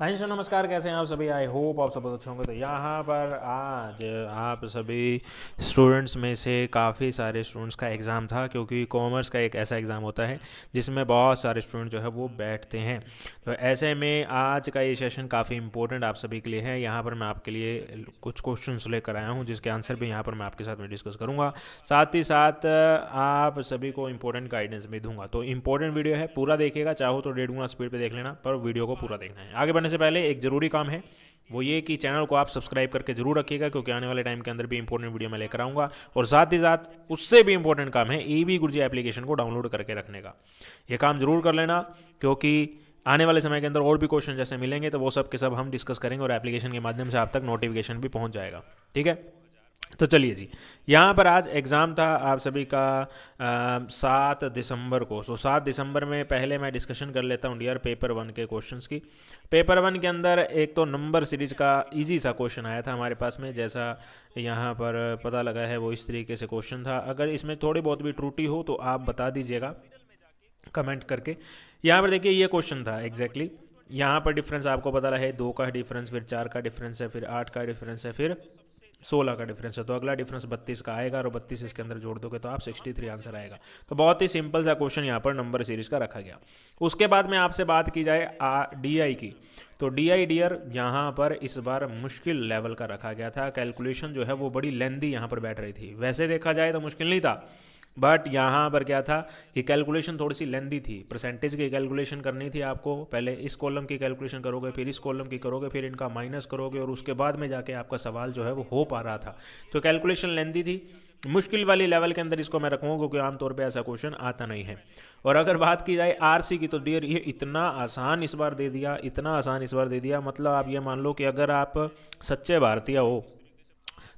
Hi sir नमस्कार कैसे हैं आप सभी आई होप आप सब बहुत अच्छे होंगे तो यहाँ पर आज आप सभी स्टूडेंट्स में से काफ़ी सारे स्टूडेंट्स का एग्ज़ाम था क्योंकि कॉमर्स का एक ऐसा एग्ज़ाम होता है जिसमें बहुत सारे स्टूडेंट जो है वो बैठते हैं तो ऐसे में आज का ये सेशन काफ़ी इंपॉर्टेंट आप सभी के लिए है यहाँ पर मैं आपके लिए कुछ क्वेश्चन लेकर आया हूँ जिसके आंसर भी यहाँ पर मैं आपके साथ में डिस्कस करूँगा साथ ही साथ आप सभी को इम्पोर्टेंट गाइडेंस भी दूंगा तो इम्पोर्टेंट वीडियो है पूरा देखिएगा चाहो तो डेढ़ गुना स्पीड पर देख लेना पर वीडियो को पूरा देखना है आगे बढ़ने से पहले एक ज़रूरी काम है वो ये कि चैनल को आप सब्सक्राइब करके जरूर रखिएगा क्योंकि आने वाले टाइम के अंदर भी इंपॉर्टेंट वीडियो मैं लेकर आऊँगा और साथ ही साथ उससे भी इंपॉर्टेंट काम है ई बी गुर्जी एप्लीकेशन को डाउनलोड करके रखने का ये काम जरूर कर लेना क्योंकि आने वाले समय के अंदर और भी क्वेश्चन जैसे मिलेंगे तो वो सब के सब हम डिस्कस करेंगे और एप्लीकेशन के माध्यम से आप तक नोटिफिकेशन भी पहुँच जाएगा ठीक है तो चलिए जी यहाँ पर आज एग्ज़ाम था आप सभी का सात दिसंबर को सो सात दिसंबर में पहले मैं डिस्कशन कर लेता हूँ डियर पेपर वन के क्वेश्चंस की पेपर वन के अंदर एक तो नंबर सीरीज का इजी सा क्वेश्चन आया था हमारे पास में जैसा यहाँ पर पता लगा है वो इस तरीके से क्वेश्चन था अगर इसमें थोड़ी बहुत भी त्रुटि हो तो आप बता दीजिएगा कमेंट करके यहाँ पर देखिए ये क्वेश्चन था एग्जैक्टली exactly. यहाँ पर डिफरेंस आपको पता रहा है दो का डिफरेंस फिर चार का डिफरेंस है फिर आठ का डिफरेंस है फिर सोलह का डिफरेंस है तो अगला डिफरेंस बत्तीस का आएगा और बत्तीस इसके अंदर जोड़ दोगे तो आप सिक्सटी थ्री आंसर आएगा तो बहुत ही सिंपल सा क्वेश्चन यहाँ पर नंबर सीरीज का रखा गया उसके बाद में आपसे बात की जाए डी आई की तो डी आई डी आर यहाँ पर इस बार मुश्किल लेवल का रखा गया था कैलकुलेशन जो है वो बड़ी लेंदी यहाँ पर बैठ रही थी वैसे देखा जाए तो मुश्किल नहीं था बट यहाँ पर क्या था कि कैलकुलेशन थोड़ी सी लेंदी थी परसेंटेज की कैलकुलेशन करनी थी आपको पहले इस कॉलम की कैलकुलेशन करोगे फिर इस कॉलम की करोगे फिर इनका माइनस करोगे और उसके बाद में जाके आपका सवाल जो है वो हो पा रहा था तो कैलकुलेशन लेंदी थी मुश्किल वाली लेवल के अंदर इसको मैं रखूँगा क्योंकि आमतौर पर ऐसा क्वेश्चन आता नहीं है और अगर बात की जाए आर की तो डियर ये इतना आसान इस बार दे दिया इतना आसान इस बार दे दिया मतलब आप ये मान लो कि अगर आप सच्चे भारतीय हो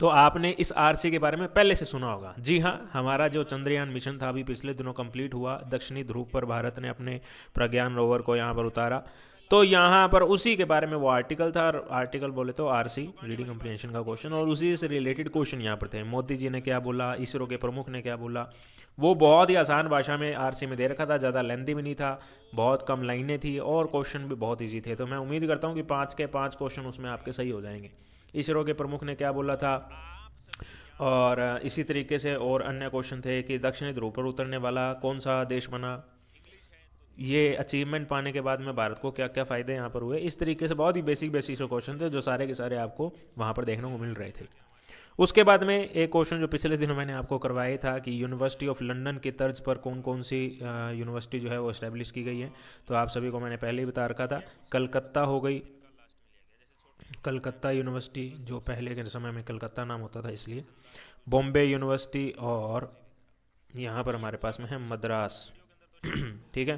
तो आपने इस आरसी के बारे में पहले से सुना होगा जी हाँ हमारा जो चंद्रयान मिशन था अभी पिछले दिनों कंप्लीट हुआ दक्षिणी ध्रुव पर भारत ने अपने प्रज्ञान रोवर को यहाँ पर उतारा तो यहाँ पर उसी के बारे में वो आर्टिकल था आर्टिकल बोले तो सी रीडिंग कम्प्रीहेंशन का क्वेश्चन और उसी से रिलेटेड क्वेश्चन यहाँ पर थे मोदी जी ने क्या बोला इसरो के प्रमुख ने क्या बोला वो बहुत ही आसान भाषा में आर में दे रखा था ज़्यादा लेंदी भी नहीं था बहुत कम लाइनें थी और क्वेश्चन भी बहुत ईजी थे तो मैं उम्मीद करता हूँ कि पाँच के पाँच क्वेश्चन उसमें आपके सही हो जाएंगे इसरो के प्रमुख ने क्या बोला था और इसी तरीके से और अन्य क्वेश्चन थे कि दक्षिणी ध्रुव पर उतरने वाला कौन सा देश बना ये अचीवमेंट पाने के बाद में भारत को क्या क्या फ़ायदे यहाँ पर हुए इस तरीके से बहुत ही बेसिक बेसिक क्वेश्चन थे जो सारे के सारे आपको वहाँ पर देखने को मिल रहे थे उसके बाद में एक क्वेश्चन जो पिछले दिनों मैंने आपको करवाया था कि यूनिवर्सिटी ऑफ लंदन की तर्ज पर कौन कौन सी यूनिवर्सिटी जो है वो इस्टेब्लिश की गई है तो आप सभी को मैंने पहले ही बता रखा था कलकत्ता हो गई कलकत्ता यूनिवर्सिटी जो पहले के समय में कलकत्ता नाम होता था इसलिए बॉम्बे यूनिवर्सिटी और यहाँ पर हमारे पास में है मद्रास ठीक है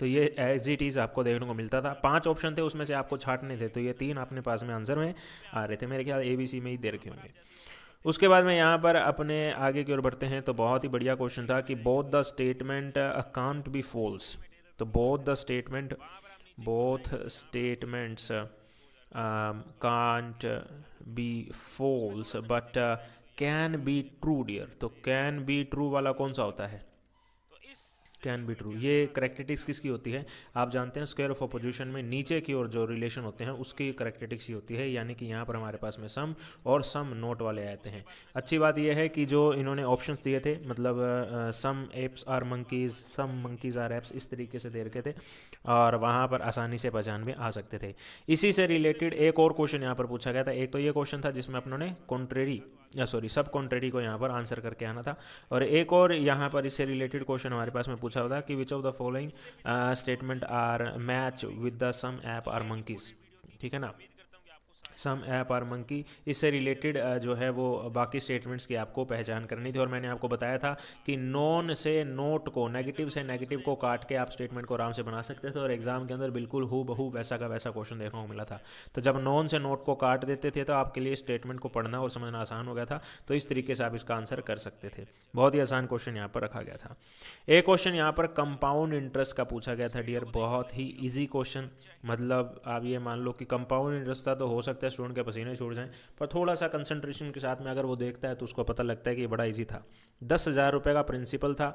तो ये एज इट इज़ आपको देखने को मिलता था पांच ऑप्शन थे उसमें से आपको छाटने थे तो ये तीन अपने पास में आंसर में आ रहे थे मेरे ख्याल ए बी सी में ही दे रखे होंगे उसके बाद में यहाँ पर अपने आगे की ओर बढ़ते हैं तो बहुत ही बढ़िया क्वेश्चन था कि both the statement account be false तो both the statement both statements um, can't uh, be false but uh, can be true dear तो can be true वाला कौन सा होता है कैन बी ट्रू ये करेक्टेटिक्स किसकी होती है आप जानते हैं स्क्वायर ऑफ अपोजिशन में नीचे की ओर जो रिलेशन होते हैं उसकी करेक्टेटिक्स ही होती है यानी कि यहाँ पर हमारे पास में सम और सम नोट वाले आते हैं अच्छी बात यह है कि जो इन्होंने ऑप्शन दिए थे मतलब some apes are monkeys some monkeys are apes इस तरीके से दे रखे थे और वहाँ पर आसानी से पहचान भी आ सकते थे इसी से रिलेटेड एक और क्वेश्चन यहाँ पर पूछा गया था एक तो ये क्वेश्चन था जिसमें अपनों ने कॉन्ट्रेरी सॉरी सब कॉन्ट्रेटी को यहाँ पर आंसर करके आना था और एक और यहाँ पर इससे रिलेटेड क्वेश्चन हमारे पास में पूछा था कि which of the following statement are match with the some app are monkeys ठीक है ना सम ऐप आर मंकी इससे रिलेटेड uh, जो है वो बाकी स्टेटमेंट्स की आपको पहचान करनी थी और मैंने आपको बताया था कि नॉन से नोट को नेगेटिव से नेगेटिव को काट के आप स्टेटमेंट को आराम से बना सकते थे और एग्जाम के अंदर बिल्कुल हु बहू वैसा का वैसा क्वेश्चन देखने को मिला था तो जब नॉन से नोट को काट देते थे तो आपके लिए स्टेटमेंट को पढ़ना और समझना आसान हो गया था तो इस तरीके से आप इसका आंसर कर सकते थे बहुत ही आसान क्वेश्चन यहाँ पर रखा गया था एक क्वेश्चन यहाँ पर कंपाउंड इंटरेस्ट का पूछा गया था डियर बहुत ही ईजी क्वेश्चन मतलब आप ये मान लो कि कंपाउंड इंटरेस्ट था तो हो सकता है सारे स्टूडेंट के पसीने छोड़ जाएँ पर थोड़ा सा कंसनट्रेशन के साथ में अगर वो देखता है तो उसको पता लगता है कि बड़ा ईजी था दस हज़ार रुपये का प्रिंसिपल था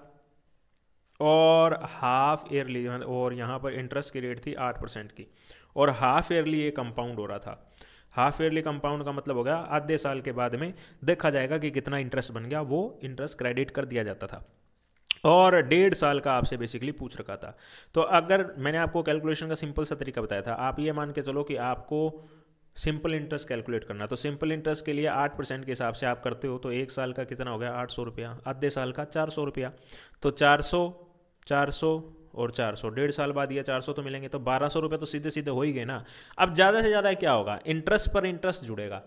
और हाफ ईयरली मतलब और यहाँ पर इंटरेस्ट की रेट थी आठ परसेंट की और हाफ ईयरली ये कंपाउंड हो रहा था हाफ ईयरली कंपाउंड का मतलब हो गया आधे साल के बाद में देखा जाएगा कि कितना इंटरेस्ट बन गया वो इंटरेस्ट क्रेडिट कर दिया जाता था और डेढ़ साल का आपसे बेसिकली पूछ रखा था तो अगर मैंने आपको कैलकुलेशन का सिंपल सा तरीका बताया था आप ये मान के चलो कि आपको सिंपल इंटरेस्ट कैलकुलेट करना तो सिंपल इंटरेस्ट के लिए आठ परसेंट के हिसाब से आप करते हो तो एक साल का कितना हो गया आठ सौ रुपया आधे साल का चार सौ रुपया तो चार सौ चार सौ और चार सौ डेढ़ साल बाद या चार सौ तो मिलेंगे तो बारह सौ रुपये तो सीधे सीधे हो ही गए ना अब ज़्यादा से ज़्यादा क्या होगा इंटरेस्ट पर इंटरेस्ट जुड़ेगा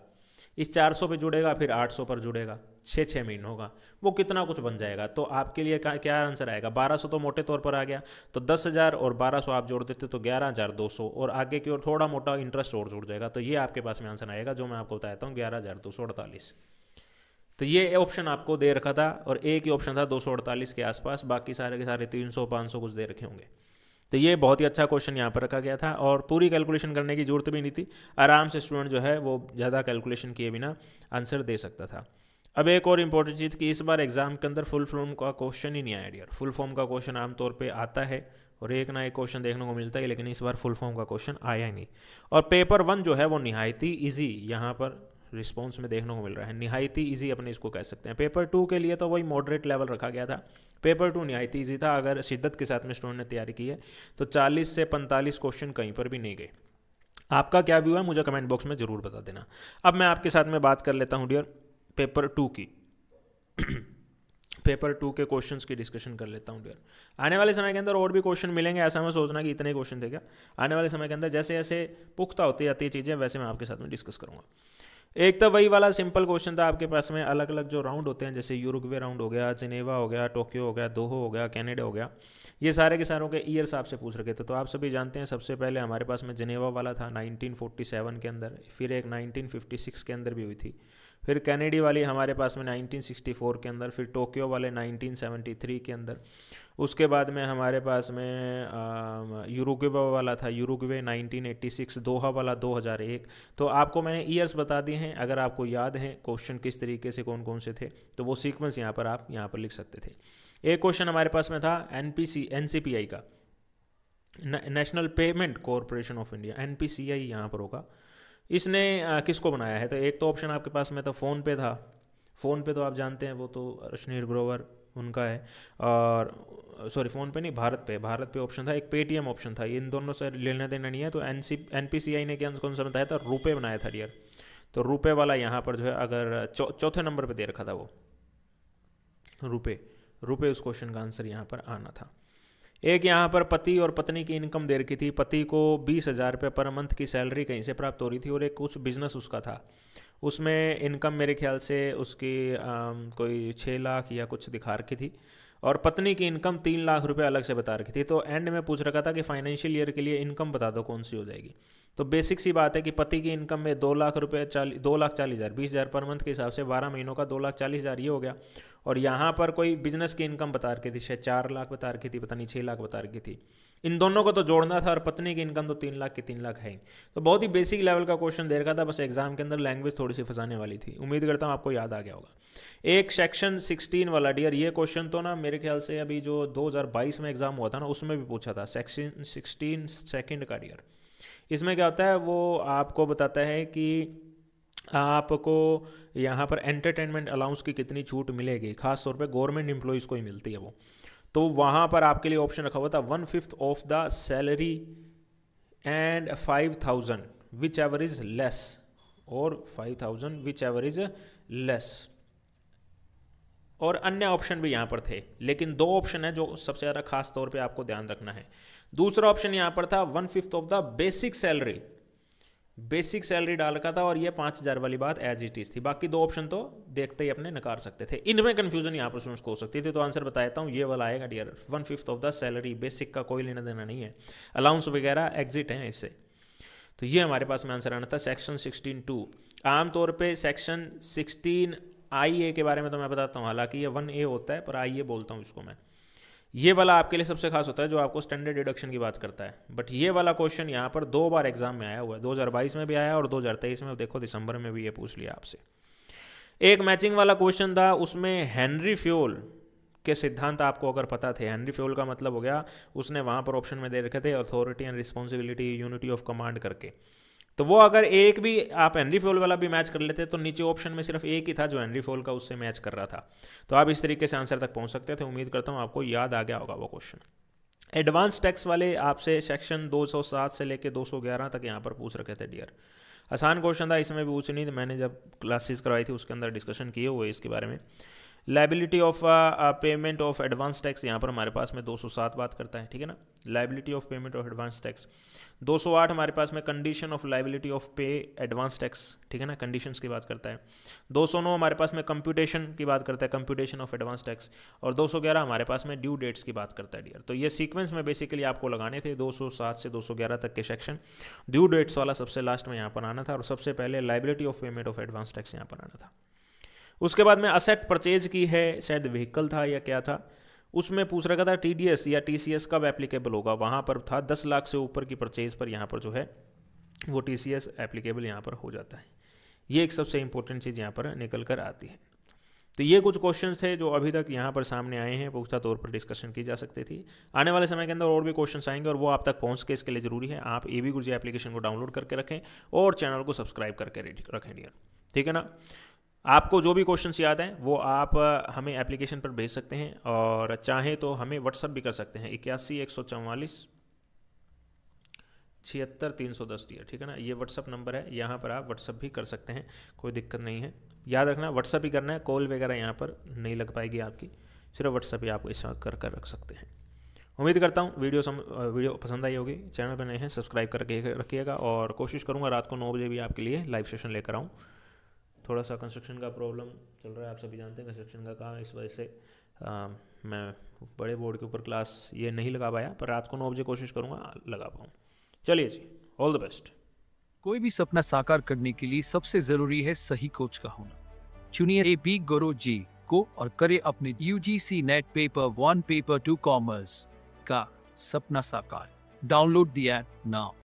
इस 400 पे जुड़ेगा फिर 800 पर जुड़ेगा छः छः महीन होगा वो कितना कुछ बन जाएगा तो आपके लिए क्या आंसर आएगा 1200 तो मोटे तौर पर आ गया तो 10000 और 1200 आप जोड़ देते तो 11200 और आगे की ओर थोड़ा मोटा इंटरेस्ट और जुड़ जाएगा तो ये आपके पास में आंसर आएगा जो मैं आपको बताता हूँ ग्यारह तो ये ऑप्शन आपको दे रखा था और एक ही ऑप्शन था दो के आसपास बाकी सारे के सारे तीन सौ कुछ दे रखे होंगे तो ये बहुत ही अच्छा क्वेश्चन यहाँ पर रखा गया था और पूरी कैलकुलेशन करने की ज़रूरत भी नहीं थी आराम से स्टूडेंट जो है वो ज़्यादा कैलकुलेशन किए बिना आंसर दे सकता था अब एक और इम्पोर्टेंट चीज़ कि इस बार एग्जाम के अंदर फुल फॉर्म का क्वेश्चन ही नहीं आया डियर फुल फॉर्म का क्वेश्चन आमतौर पर आता है और एक ना एक क्वेश्चन देखने को मिलता है लेकिन इस बार फुल फॉर्म का क्वेश्चन आया ही नहीं और पेपर वन जो है वो नहायती ईजी यहाँ पर रिस्पॉन्स में देखने को मिल रहा है निहायती ईजी अपने इसको कह सकते हैं पेपर टू के लिए तो वही मॉडरेट लेवल रखा गया था पेपर टू निहायती ईजी था अगर शिद्दत के साथ में स्टूडेंट ने तैयारी की है तो चालीस से पैंतालीस क्वेश्चन कहीं पर भी नहीं गए आपका क्या व्यू है मुझे कमेंट बॉक्स में ज़रूर बता देना अब मैं आपके साथ में बात कर लेता हूँ डियर पेपर टू की पेपर टू के क्वेश्चंस की डिस्कशन कर लेता हूँ डियर आने वाले समय के अंदर और भी क्वेश्चन मिलेंगे ऐसा मैं सोचना कि इतने क्वेश्चन थे क्या आने वाले समय के अंदर जैसे जैसे पुख्ता होती जाती है चीज़ें वैसे मैं आपके साथ में डिस्कस करूँगा एक तो वही वाला सिंपल क्वेश्चन था आपके पास में अलग अलग जो राउंड होते हैं जैसे यूरोगवे राउंड हो गया जिनेवा हो गया टोक्यो हो गया दोहो हो गया कैनेडा हो गया ये सारे के सारों के ईयर्स आपसे पूछ रखे थे तो आप सभी जानते हैं सबसे पहले हमारे पास में जिनेवा वाला था 1947 के अंदर फिर एक 1956 के अंदर भी हुई थी फिर कैनेडी वाली हमारे पास में 1964 के अंदर फिर टोक्यो वाले 1973 के अंदर उसके बाद में हमारे पास में यूरोगवे वाला था यूरोगवे 1986 दोहा वाला 2001 तो आपको मैंने ईयर्स बता दिए हैं अगर आपको याद हैं क्वेश्चन किस तरीके से कौन कौन से थे तो वो सीक्वेंस यहाँ पर आप यहाँ पर लिख सकते थे एक क्वेश्चन हमारे पास में था एन पी का National Payment Corporation of India N यहाँ पर होगा इसने किसको बनाया है तो एक तो ऑप्शन आपके पास में था तो फ़ोन पे था फ़ोन पे तो आप जानते हैं वो तो रश्नीर ग्रोवर उनका है और सॉरी फ़ोन पे नहीं भारत पे भारत पे ऑप्शन था एक पेटीएम ऑप्शन था इन दोनों से लेना देना नहीं है तो N C N P C I ने क्या कौन सा बताया था रुपये बनाया था डियर तो रुपये वाला यहाँ पर जो है अगर चौथे नंबर पर दे रखा था वो रुपये रुपये उस क्वेश्चन का आंसर यहाँ पर आना था एक यहाँ पर पति और पत्नी की इनकम दे रखी थी पति को बीस हज़ार रुपये पर मंथ की सैलरी कहीं से प्राप्त हो रही थी और एक कुछ बिजनेस उसका था उसमें इनकम मेरे ख्याल से उसकी आ, कोई छः लाख या कुछ दिखा रखी थी और पत्नी की इनकम तीन लाख रुपए अलग से बता रखी थी तो एंड में पूछ रखा था कि फाइनेंशियल ईयर के लिए इनकम बता दो कौन सी हो जाएगी तो बेसिक सी बात है कि पति की इनकम में दो लाख रुपये चालीस दो लाख चालीस हज़ार बीस हज़ार पर मंथ के हिसाब से बारह महीनों का दो लाख चालीस हज़ार ये हो गया और यहाँ पर कोई बिजनेस की इनकम बता रखी थी शायद चार लाख बता रखी थी पता नहीं छः लाख बता रखी थी इन दोनों को तो जोड़ना था और पत्नी की इनकम तो तीन लाख की तीन लाख है तो बहुत ही बेसिक लेवल का क्वेश्चन दे रखा था बस एग्जाम के अंदर लैंग्वेज थोड़ी सी फंसाने वाली थी उम्मीद करता हूँ आपको याद आ गया होगा एक सेक्शन सिक्सटीन वाला डियर ये क्वेश्चन तो ना मेरे ख्याल से अभी जो दो में एग्जाम हुआ था ना उसमें भी पूछा था सेक्शन सिक्सटीन सेकेंड का डियर इसमें क्या होता है वो आपको बताता है कि आपको यहाँ पर एंटरटेनमेंट अलाउंस की कितनी छूट मिलेगी खासतौर पे गवर्नमेंट एम्प्लॉयज़ को ही मिलती है वो तो वहाँ पर आपके लिए ऑप्शन रखा हुआ था one fifth of the salary and five thousand whichever is less और five thousand whichever is less और अन्य ऑप्शन भी यहाँ पर थे लेकिन दो ऑप्शन है जो सबसे ज़्यादा खास तौर पे आपको ध्यान रखना है दूसरा ऑप्शन यहाँ पर था one fifth of the basic salary basic salary डाल रखा था और ये पाँच हज़ार वाली बात एज इट इज़ थी बाकी दो ऑप्शन तो देखते ही अपने नकार सकते थे इनमें कन्फ्यूजन यहाँ पर स्टूडेंट्स को हो सकती थी तो आंसर बताता हूँ ये वाला आएगा dear one fifth of the salary basic का कोई लेना देना नहीं है अलाउंस वगैरह एग्जिट हैं इससे तो ये हमारे पास में आंसर आना था सेक्शन सिक्सटीन टू आमतौर पर सेक्शन सिक्सटीन आई ए के बारे में तो मैं बताता हूँ हालांकि ये वन ए होता है पर आई ए बोलता हूँ इसको मैं ये वाला आपके लिए सबसे खास होता है जो आपको स्टैंडर्ड डिडक्शन की बात करता है बट ये वाला क्वेश्चन यहाँ पर दो बार एग्जाम में आया हुआ है दो में भी आया और दो में देखो दिसंबर में भी ये पूछ लिया आपसे एक मैचिंग वाला क्वेश्चन था उसमें हैंनरी फ्योल के सिद्धांत आपको अगर पता थे हेनरी फ्योल का मतलब हो गया उसने वहाँ पर ऑप्शन में दे रखे थे authority and responsibility unity of command करके तो वो अगर एक भी आप हेनरी फोल वाला भी मैच कर लेते तो नीचे ऑप्शन में सिर्फ एक ही था जो हेनरी फोल का उससे मैच कर रहा था तो आप इस तरीके से आंसर तक पहुंच सकते थे उम्मीद करता हूँ आपको याद आ गया होगा वो क्वेश्चन एडवांस टैक्स वाले आपसे सेक्शन 207 से लेके 211 तक यहाँ पर पूछ रखे थे डियर आसान क्वेश्चन था इसमें भी पूछ नहीं तो मैंने जब क्लासेस करवाई थी उसके अंदर डिस्कशन किए हुए इसके बारे में liability of payment of advance tax यहाँ पर हमारे पास में 207 बात करता है ठीक है ना liability of payment of advance tax 208 हमारे पास में condition of liability of pay advance tax ठीक है ना कंडीशंस की बात करता है 209 हमारे पास में कंप्यूटेशन की बात करता है कंप्यूटेशन ऑफ एडवांस टैक्स और 211 हमारे पास में ड्यू डेट्स की बात करता है डियर तो ये सीक्वेंस में बेसिकली आपको लगाने थे 207 से 211 तक के सेक्शन ड्यू डेट्स वाला सबसे लास्ट में यहाँ पर आना था और सबसे पहले liability of payment of advance tax यहाँ पर आना था उसके बाद में असेट परचेज की है शायद व्हीकल था या क्या था उसमें पूछ रखा था टी या टी कब एप्लीकेबल होगा वहाँ पर था दस लाख से ऊपर की परचेज पर यहाँ पर जो है वो टी सी एस एप्लीकेबल यहाँ पर हो जाता है ये एक सबसे इंपॉर्टेंट चीज़ यहाँ पर निकल कर आती है तो ये कुछ क्वेश्चन थे जो अभी तक यहाँ पर सामने आए हैं पुख्ता तौर पर डिस्कशन की जा सकती थी आने वाले समय के अंदर और भी क्वेश्चन आएंगे और वो आप तक पहुँच के इसके लिए जरूरी है आप ए बी गुर्जी एप्लीकेशन को डाउनलोड करके रखें और चैनल को सब्सक्राइब करके रखें डियर ठीक है ना आपको जो भी क्वेश्चन याद हैं वो आप हमें एप्लीकेशन पर भेज सकते हैं और चाहें तो हमें व्हाट्सअप भी कर सकते हैं इक्यासी एक सौ चवालीस छिहत्तर तीन सौ दस दिया ठीक है ना ये व्हाट्सअप नंबर है यहाँ पर आप व्हाट्सअप भी कर सकते हैं कोई दिक्कत नहीं है याद रखना व्हाट्सअप ही करना है कॉल वगैरह यहाँ पर नहीं लग पाएगी आपकी सिर्फ व्हाट्सअप ही आप इस कर कर रख सकते हैं उम्मीद करता हूँ वीडियो सम वीडियो पसंद आई होगी चैनल पर नए हैं सब्सक्राइब करके रखिएगा और कोशिश करूँगा रात को नौ बजे भी आपके लिए लाइव सेशन लेकर आऊँ थोड़ा सा कंस्ट्रक्शन का प्रॉब्लम चल रहा है आप सभी जानते हैं कंस्ट्रक्शन का काम इस वजह से मैं बड़े बोर्ड के ऊपर क्लास ये नहीं लगा पाया पर रात को नौ बजे कोशिश करूँगा लगा पाऊँ चलिए जी ऑल द बेस्ट कोई भी सपना साकार करने के लिए सबसे जरूरी है सही कोच का होना चुनिए ए बी गुरु जी को और करे अपने U G C net paper one paper two commerce का सपना साकार डाउनलोड दिया नाउ